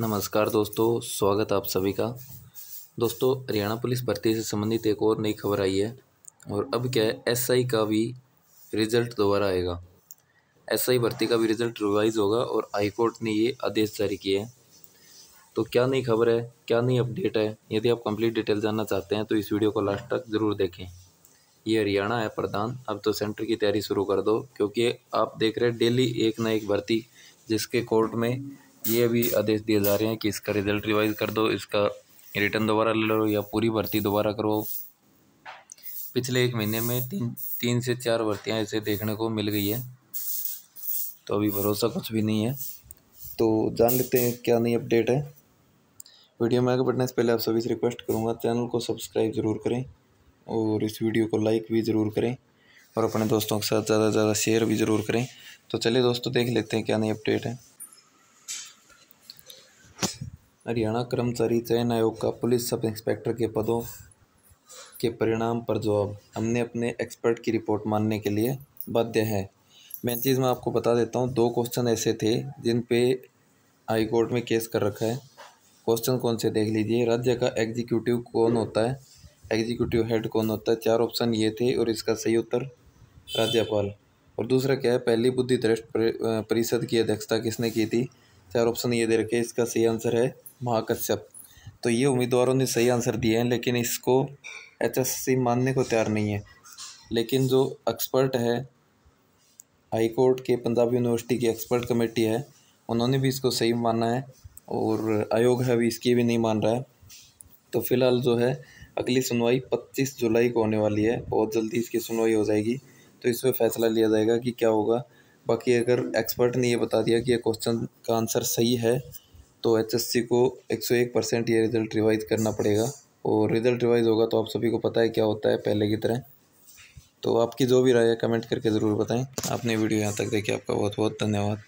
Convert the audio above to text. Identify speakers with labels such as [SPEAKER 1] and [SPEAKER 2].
[SPEAKER 1] नमस्कार दोस्तों स्वागत आप सभी का दोस्तों हरियाणा पुलिस भर्ती से संबंधित एक और नई खबर आई है और अब क्या है एसआई का भी रिजल्ट दोबारा आएगा एसआई भर्ती का भी रिजल्ट रिवाइज होगा और हाईकोर्ट ने ये आदेश जारी किए हैं तो क्या नई खबर है क्या नई अपडेट है यदि आप कंप्लीट डिटेल जानना चाहते हैं तो इस वीडियो को लास्ट तक ज़रूर देखें ये हरियाणा है प्रधान अब तो सेंटर की तैयारी शुरू कर दो क्योंकि आप देख रहे हैं डेली एक ना एक भर्ती जिसके कोर्ट में ये अभी आदेश दिए जा रहे हैं कि इसका रिज़ल्ट रिवाइज कर दो इसका रिटर्न दोबारा ले लो या पूरी भर्ती दोबारा करवाओ पिछले एक महीने में तीन तीन से चार भर्तियाँ इसे देखने को मिल गई है तो अभी भरोसा कुछ भी नहीं
[SPEAKER 2] है तो जान लेते हैं क्या नई अपडेट है वीडियो में आगे बढ़ने से पहले आप सभी से रिक्वेस्ट करूँगा चैनल को सब्सक्राइब ज़रूर करें और इस वीडियो को लाइक भी ज़रूर करें और अपने दोस्तों के साथ ज़्यादा से ज़्यादा शेयर भी ज़रूर करें तो चलिए दोस्तों देख लेते हैं क्या नई अपडेट है हरियाणा कर्मचारी चयन आयोग का पुलिस सब इंस्पेक्टर के पदों के परिणाम पर जवाब हमने अपने एक्सपर्ट की रिपोर्ट मानने के लिए बाध्य है मैं चीज़ में आपको बता देता हूँ दो क्वेश्चन ऐसे थे जिन पे हाई कोर्ट में केस कर रखा है क्वेश्चन कौन से देख लीजिए राज्य का एग्जीक्यूटिव कौन होता है एग्जीक्यूटिव हेड कौन होता है चार ऑप्शन ये थे और इसका सही उत्तर राज्यपाल और दूसरा क्या है पहली बुद्धि परिषद की अध्यक्षता किसने की थी चार ऑप्शन ये दे रखे इसका सही आंसर है महाकश्यप तो ये उम्मीदवारों ने सही आंसर दिए हैं लेकिन इसको एचएससी मानने को तैयार नहीं है लेकिन जो एक्सपर्ट है हाई कोर्ट के पंजाब यूनिवर्सिटी की एक्सपर्ट कमेटी है उन्होंने भी इसको सही माना है और आयोग है अभी इसकी भी नहीं मान रहा है तो फिलहाल जो है अगली सुनवाई पच्चीस जुलाई को होने वाली है बहुत जल्दी इसकी सुनवाई हो जाएगी तो इस पर फैसला लिया जाएगा कि क्या होगा बाकी अगर एक्सपर्ट ने ये बता दिया कि ये क्वेश्चन का आंसर सही है तो एचएससी को 101 परसेंट ये रिज़ल्ट रिवाइज़ करना पड़ेगा और रिज़ल्ट रिवाइज़ होगा तो आप सभी को पता है क्या होता है पहले की तरह तो आपकी जो भी राय है कमेंट करके ज़रूर बताएं आपने वीडियो यहाँ तक देखी आपका बहुत बहुत धन्यवाद